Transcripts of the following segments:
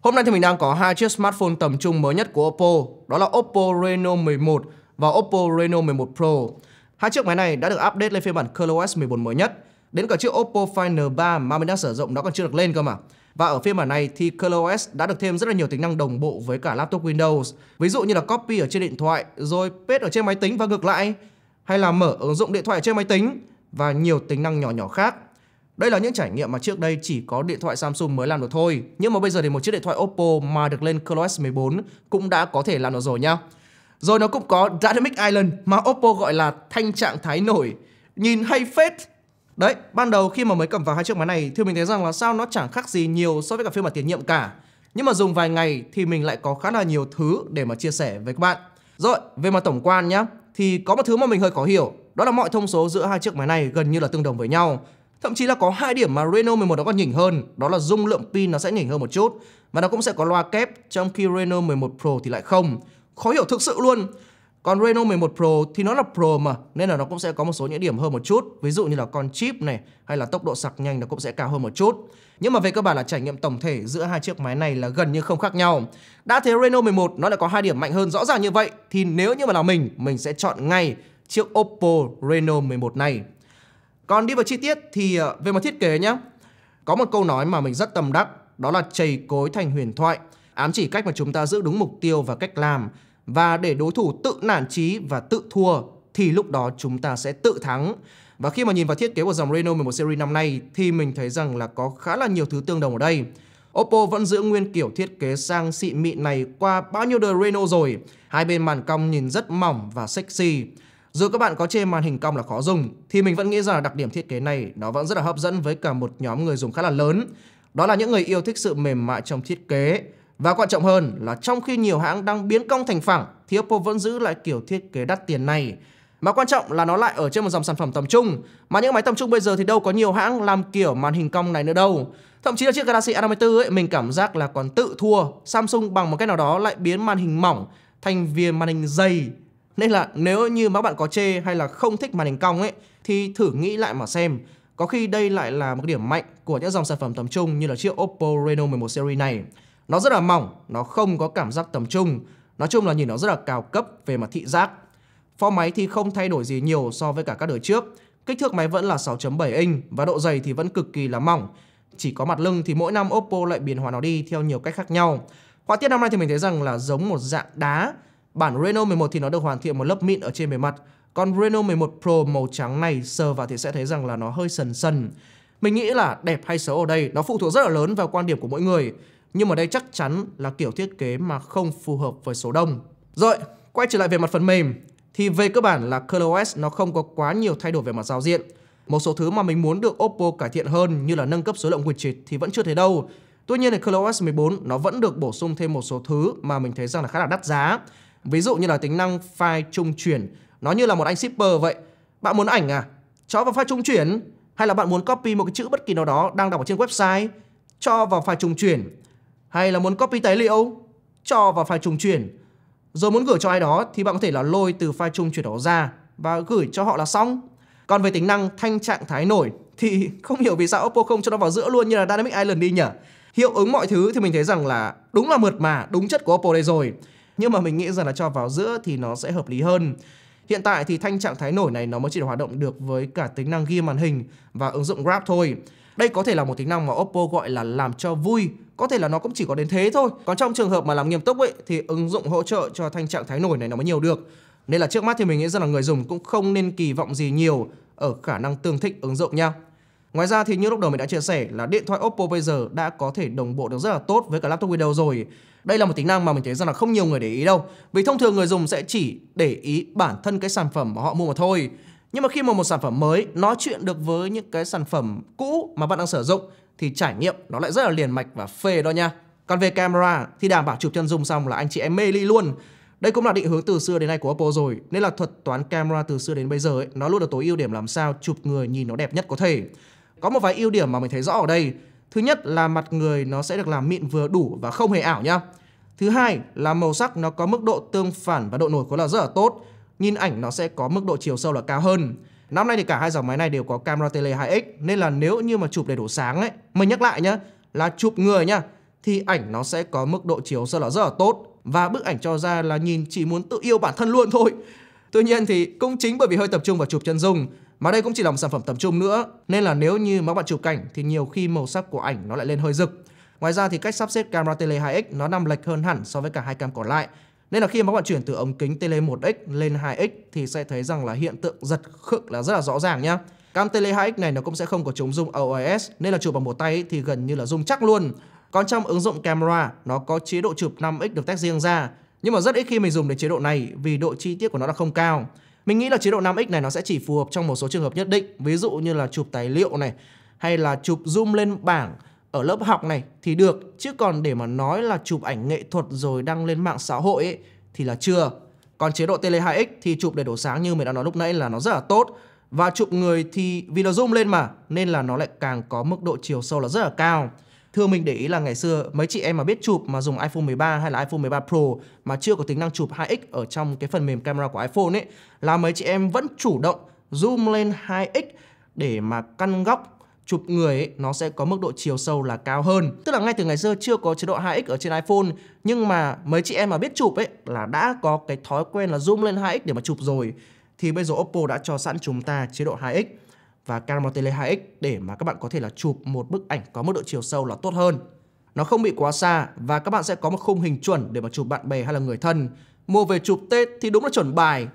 Hôm nay thì mình đang có hai chiếc smartphone tầm trung mới nhất của Oppo, đó là Oppo Reno 11 và Oppo Reno 11 Pro. Hai chiếc máy này đã được update lên phiên bản ColorOS 14 mới nhất. Đến cả chiếc Oppo Find N3 mà mình đang sử dụng nó còn chưa được lên cơ mà. Và ở phiên bản này thì ColorOS đã được thêm rất là nhiều tính năng đồng bộ với cả laptop Windows. Ví dụ như là copy ở trên điện thoại, rồi paste ở trên máy tính và ngược lại, hay là mở ứng dụng điện thoại ở trên máy tính và nhiều tính năng nhỏ nhỏ khác. Đây là những trải nghiệm mà trước đây chỉ có điện thoại Samsung mới làm được thôi. Nhưng mà bây giờ thì một chiếc điện thoại Oppo mà được lên ColorOS 14 cũng đã có thể làm được rồi nhá. Rồi nó cũng có Dynamic Island mà Oppo gọi là thanh trạng thái nổi. Nhìn hay phết. Đấy, ban đầu khi mà mới cầm vào hai chiếc máy này thì mình thấy rằng là sao nó chẳng khác gì nhiều so với cả phiên bản tiền nhiệm cả. Nhưng mà dùng vài ngày thì mình lại có khá là nhiều thứ để mà chia sẻ với các bạn. Rồi, về mặt tổng quan nhá, thì có một thứ mà mình hơi khó hiểu, đó là mọi thông số giữa hai chiếc máy này gần như là tương đồng với nhau. Thậm chí là có hai điểm mà Reno 11 nó còn nhỉnh hơn, đó là dung lượng pin nó sẽ nhỉnh hơn một chút và nó cũng sẽ có loa kép, trong khi Reno 11 Pro thì lại không. Khó hiểu thực sự luôn. Còn Reno 11 Pro thì nó là Pro mà nên là nó cũng sẽ có một số những điểm hơn một chút, ví dụ như là con chip này hay là tốc độ sạc nhanh nó cũng sẽ cao hơn một chút. Nhưng mà về cơ bản là trải nghiệm tổng thể giữa hai chiếc máy này là gần như không khác nhau. Đã thế Reno 11 nó lại có hai điểm mạnh hơn rõ ràng như vậy thì nếu như mà là mình, mình sẽ chọn ngay chiếc Oppo Reno 11 này. Còn đi vào chi tiết thì ờ, về mặt thiết kế nhá. Có một câu nói mà mình rất tâm đắc, đó là chày cối thành huyền thoại, ám chỉ cách mà chúng ta giữ đúng mục tiêu và cách làm và để đối thủ tự nản trí và tự thua thì lúc đó chúng ta sẽ tự thắng. Và khi mà nhìn vào thiết kế của dòng Reno 11 Series năm nay thì mình thấy rằng là có khá là nhiều thứ tương đồng ở đây. Oppo vẫn giữ nguyên kiểu thiết kế sang xịn mịn này qua bao nhiêu đời Reno rồi. Hai bên màn cong nhìn rất mỏng và sexy. Dù các bạn có chê màn hình cong là khó dùng, thì mình vẫn nghĩ rằng đặc điểm thiết kế này nó vẫn rất là hấp dẫn với cả một nhóm người dùng khá là lớn. Đó là những người yêu thích sự mềm mại trong thiết kế. Và quan trọng hơn là trong khi nhiều hãng đang biến cong thành phẳng, thì Oppo vẫn giữ lại kiểu thiết kế đắt tiền này. Mà quan trọng là nó lại ở trên một dòng sản phẩm tầm trung Mà những máy tầm trung bây giờ thì đâu có nhiều hãng làm kiểu màn hình cong này nữa đâu Thậm chí là chiếc Galaxy A54 ấy, mình cảm giác là còn tự thua Samsung bằng một cách nào đó lại biến màn hình mỏng thành viền màn hình dày nên là nếu như các bạn có chê hay là không thích màn hình cong ấy thì thử nghĩ lại mà xem. Có khi đây lại là một điểm mạnh của những dòng sản phẩm tầm trung như là chiếc Oppo Reno 11 series này. Nó rất là mỏng, nó không có cảm giác tầm trung. Nói chung là nhìn nó rất là cao cấp về mặt thị giác. Form máy thì không thay đổi gì nhiều so với cả các đời trước. Kích thước máy vẫn là 6.7 inch và độ dày thì vẫn cực kỳ là mỏng. Chỉ có mặt lưng thì mỗi năm Oppo lại biến hóa nó đi theo nhiều cách khác nhau. Họa tiết năm nay thì mình thấy rằng là giống một dạng đá Bản Reno 11 thì nó được hoàn thiện một lớp mịn ở trên bề mặt, còn Reno 11 Pro màu trắng này sờ vào thì sẽ thấy rằng là nó hơi sần sần. Mình nghĩ là đẹp hay xấu ở đây nó phụ thuộc rất là lớn vào quan điểm của mỗi người, nhưng mà đây chắc chắn là kiểu thiết kế mà không phù hợp với số đông. Rồi, quay trở lại về mặt phần mềm thì về cơ bản là ColorOS nó không có quá nhiều thay đổi về mặt giao diện. Một số thứ mà mình muốn được Oppo cải thiện hơn như là nâng cấp số lượng widget thì vẫn chưa thấy đâu. Tuy nhiên thì ColorOS 14 nó vẫn được bổ sung thêm một số thứ mà mình thấy rằng là khá là đắt giá. Ví dụ như là tính năng file trung chuyển, nó như là một anh shipper vậy. Bạn muốn ảnh à? Cho vào file trung chuyển hay là bạn muốn copy một cái chữ bất kỳ nào đó đang đọc ở trên website, cho vào file trung chuyển. Hay là muốn copy tài liệu, cho vào file trung chuyển. Rồi muốn gửi cho ai đó thì bạn có thể là lôi từ file trung chuyển đó ra và gửi cho họ là xong. Còn về tính năng thanh trạng thái nổi thì không hiểu vì sao Oppo không cho nó vào giữa luôn như là Dynamic Island đi nhỉ. Hiệu ứng mọi thứ thì mình thấy rằng là đúng là mượt mà, đúng chất của Oppo đây rồi nhưng mà mình nghĩ rằng là cho vào giữa thì nó sẽ hợp lý hơn. Hiện tại thì thanh trạng thái nổi này nó mới chỉ hoạt động được với cả tính năng ghi màn hình và ứng dụng Grab thôi. Đây có thể là một tính năng mà Oppo gọi là làm cho vui, có thể là nó cũng chỉ có đến thế thôi. Còn trong trường hợp mà làm nghiêm túc ấy thì ứng dụng hỗ trợ cho thanh trạng thái nổi này nó mới nhiều được. Nên là trước mắt thì mình nghĩ rằng là người dùng cũng không nên kỳ vọng gì nhiều ở khả năng tương thích ứng dụng nha. Ngoài ra thì như lúc đầu mình đã chia sẻ là điện thoại Oppo bây giờ đã có thể đồng bộ được rất là tốt với cả laptop Windows rồi. Đây là một tính năng mà mình thấy rằng là không nhiều người để ý đâu. Vì thông thường người dùng sẽ chỉ để ý bản thân cái sản phẩm mà họ mua mà thôi. Nhưng mà khi mà một sản phẩm mới nói chuyện được với những cái sản phẩm cũ mà bạn đang sử dụng thì trải nghiệm nó lại rất là liền mạch và phê đó nha. Còn về camera thì đảm bảo chụp chân dung xong là anh chị em mê ly luôn. Đây cũng là định hướng từ xưa đến nay của Oppo rồi Nên là thuật toán camera từ xưa đến bây giờ ấy, Nó luôn là tối ưu điểm làm sao chụp người nhìn nó đẹp nhất có thể có một vài ưu điểm mà mình thấy rõ ở đây. Thứ nhất là mặt người nó sẽ được làm mịn vừa đủ và không hề ảo nhá. Thứ hai là màu sắc nó có mức độ tương phản và độ nổi khối là rất là tốt. Nhìn ảnh nó sẽ có mức độ chiều sâu là cao hơn. Năm nay thì cả hai dòng máy này đều có camera tele 2x nên là nếu như mà chụp đầy đủ sáng ấy, mình nhắc lại nhá, là chụp người nhá thì ảnh nó sẽ có mức độ chiều sâu là rất là tốt và bức ảnh cho ra là nhìn chỉ muốn tự yêu bản thân luôn thôi. Tuy nhiên thì cũng chính bởi vì hơi tập trung vào chụp chân dung mà đây cũng chỉ là một sản phẩm tầm trung nữa, nên là nếu như mà bạn chụp cảnh thì nhiều khi màu sắc của ảnh nó lại lên hơi rực. Ngoài ra thì cách sắp xếp camera tele 2x nó nằm lệch hơn hẳn so với cả hai cam còn lại. Nên là khi mà bạn chuyển từ ống kính tele 1x lên 2x thì sẽ thấy rằng là hiện tượng giật khựng là rất là rõ ràng nhá. Cam tele 2x này nó cũng sẽ không có chống zoom OIS nên là chụp bằng một tay thì gần như là rung chắc luôn. Còn trong ứng dụng camera nó có chế độ chụp 5x được tách riêng ra nhưng mà rất ít khi mình dùng đến chế độ này vì độ chi tiết của nó là không cao. Mình nghĩ là chế độ 5x này nó sẽ chỉ phù hợp trong một số trường hợp nhất định, ví dụ như là chụp tài liệu này hay là chụp zoom lên bảng ở lớp học này thì được, chứ còn để mà nói là chụp ảnh nghệ thuật rồi đăng lên mạng xã hội ấy, thì là chưa. Còn chế độ tele 2x thì chụp để đổ sáng như mình đã nói lúc nãy là nó rất là tốt và chụp người thì vì nó zoom lên mà nên là nó lại càng có mức độ chiều sâu là rất là cao thưa mình để ý là ngày xưa mấy chị em mà biết chụp mà dùng iPhone 13 hay là iPhone 13 Pro mà chưa có tính năng chụp 2x ở trong cái phần mềm camera của iPhone ấy là mấy chị em vẫn chủ động zoom lên 2x để mà căn góc chụp người ấy, nó sẽ có mức độ chiều sâu là cao hơn. Tức là ngay từ ngày xưa chưa có chế độ 2x ở trên iPhone nhưng mà mấy chị em mà biết chụp ấy là đã có cái thói quen là zoom lên 2x để mà chụp rồi thì bây giờ Oppo đã cho sẵn chúng ta chế độ 2x và camera tele 2x để mà các bạn có thể là chụp một bức ảnh có mức độ chiều sâu là tốt hơn. Nó không bị quá xa và các bạn sẽ có một khung hình chuẩn để mà chụp bạn bè hay là người thân. Mua về chụp Tết thì đúng là chuẩn bài.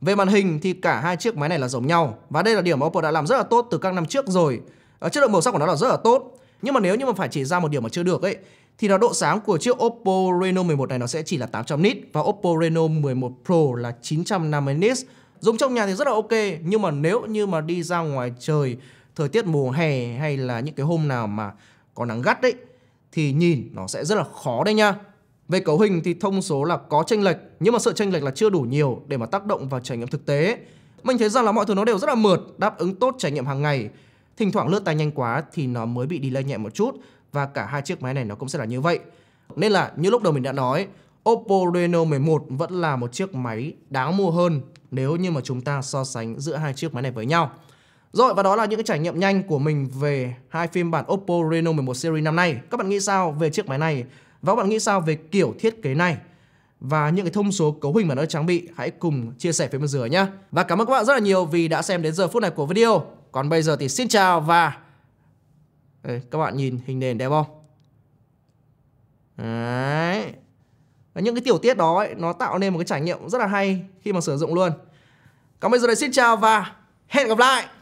Về màn hình thì cả hai chiếc máy này là giống nhau và đây là điểm Oppo đã làm rất là tốt từ các năm trước rồi. Ở chất lượng màu sắc của nó là rất là tốt. Nhưng mà nếu như mà phải chỉ ra một điểm mà chưa được ấy thì là độ sáng của chiếc Oppo Reno 11 này nó sẽ chỉ là 800 nits và Oppo Reno 11 Pro là 950 nits dùng trong nhà thì rất là ok nhưng mà nếu như mà đi ra ngoài trời thời tiết mùa hè hay là những cái hôm nào mà có nắng gắt đấy thì nhìn nó sẽ rất là khó đấy nha về cấu hình thì thông số là có tranh lệch nhưng mà sự tranh lệch là chưa đủ nhiều để mà tác động vào trải nghiệm thực tế mình thấy rằng là mọi thứ nó đều rất là mượt đáp ứng tốt trải nghiệm hàng ngày thỉnh thoảng lướt tay nhanh quá thì nó mới bị delay nhẹ một chút và cả hai chiếc máy này nó cũng sẽ là như vậy nên là như lúc đầu mình đã nói Oppo Reno 11 vẫn là một chiếc máy đáng mua hơn nếu như mà chúng ta so sánh giữa hai chiếc máy này với nhau. Rồi và đó là những cái trải nghiệm nhanh của mình về hai phiên bản Oppo Reno 11 series năm nay. Các bạn nghĩ sao về chiếc máy này? Và các bạn nghĩ sao về kiểu thiết kế này? Và những cái thông số cấu hình mà nó trang bị hãy cùng chia sẻ phía bên dưới nhé. Và cảm ơn các bạn rất là nhiều vì đã xem đến giờ phút này của video. Còn bây giờ thì xin chào và... Đấy, các bạn nhìn hình nền đẹp không? Đấy những cái tiểu tiết đó ấy, nó tạo nên một cái trải nghiệm rất là hay khi mà sử dụng luôn. Còn bây giờ thì xin chào và hẹn gặp lại.